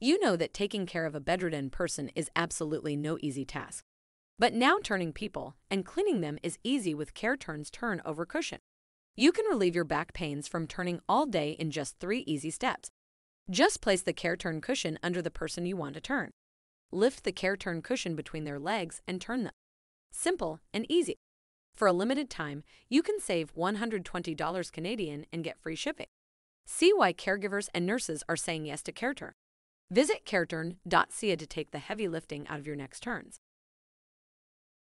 You know that taking care of a bedridden person is absolutely no easy task. But now turning people and cleaning them is easy with Care Turn's Over cushion. You can relieve your back pains from turning all day in just three easy steps. Just place the Care Turn cushion under the person you want to turn. Lift the Care Turn cushion between their legs and turn them. Simple and easy. For a limited time, you can save $120 Canadian and get free shipping. See why caregivers and nurses are saying yes to CareTurn. Visit Careturn.ca to take the heavy lifting out of your next turns.